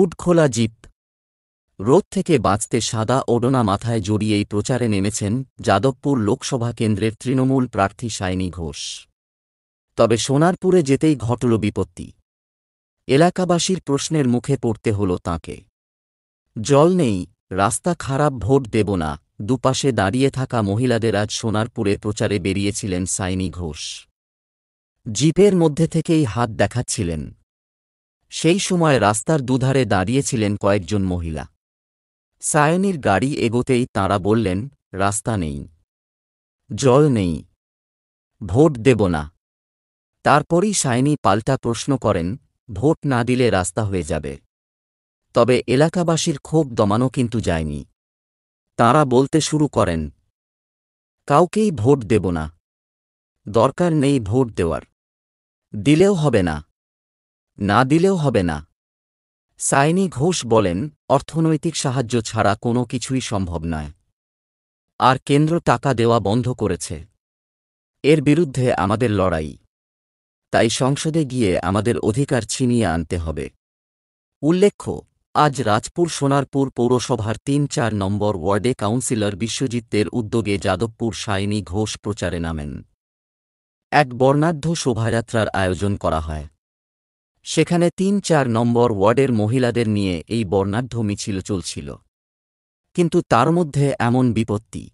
hood খোলা zip রোদ থেকে বাঁচতে সাদা ওডোনা মাথায় জড়িয়েই প্রচারে নেমেছেন যাদবপুর লোকসভা কেন্দ্রের তৃণমূল প্রার্থী সাইনি ঘোষ তবে সোনারপুরে যেতেই ঘটল বিপত্তি এলাকাবাসীর প্রশ্নের মুখে পড়তে হল তাঁকে জল নেই রাস্তা খারাপ ভোট দেব না দুপাশে দাঁড়িয়ে থাকা মহিলাদের আজ সোনারপুরে প্রচারে বেরিয়েছিলেন সাইনি ঘোষ জিপের মধ্যে থেকেই হাত দেখাচ্ছিলেন সেই সময় রাস্তার দুধারে দাঁড়িয়েছিলেন কয়েকজন মহিলা সায়নির গাড়ি এগোতেই তাঁরা বললেন রাস্তা নেই জল নেই ভোট দেব না তারপরই সায়নি পাল্টা প্রশ্ন করেন ভোট না দিলে রাস্তা হয়ে যাবে তবে এলাকাবাসীর ক্ষোভ দমানো কিন্তু যায়নি তাঁরা বলতে শুরু করেন কাউকেই ভোট দেব না দরকার নেই ভোট দেওয়ার দিলেও হবে না না দিলেও হবে না সাইনি ঘোষ বলেন অর্থনৈতিক সাহায্য ছাড়া কোনো কিছুই সম্ভব নয় আর কেন্দ্র টাকা দেওয়া বন্ধ করেছে এর বিরুদ্ধে আমাদের লড়াই তাই সংসদে গিয়ে আমাদের অধিকার ছিনিয়ে আনতে হবে উল্লেখ্য আজ রাজপুর সোনারপুর পৌরসভার তিন চার নম্বর ওয়ার্ডে কাউন্সিলর বিশ্বজিতের উদ্যোগে যাদবপুর সাইনি ঘোষ প্রচারে নামেন এক বর্ণাঢ্য শোভাযাত্রার আয়োজন করা হয় সেখানে তিন চার নম্বর ওয়ার্ডের মহিলাদের নিয়ে এই বর্ণাঢ্য মিছিল চলছিল কিন্তু তার মধ্যে এমন বিপত্তি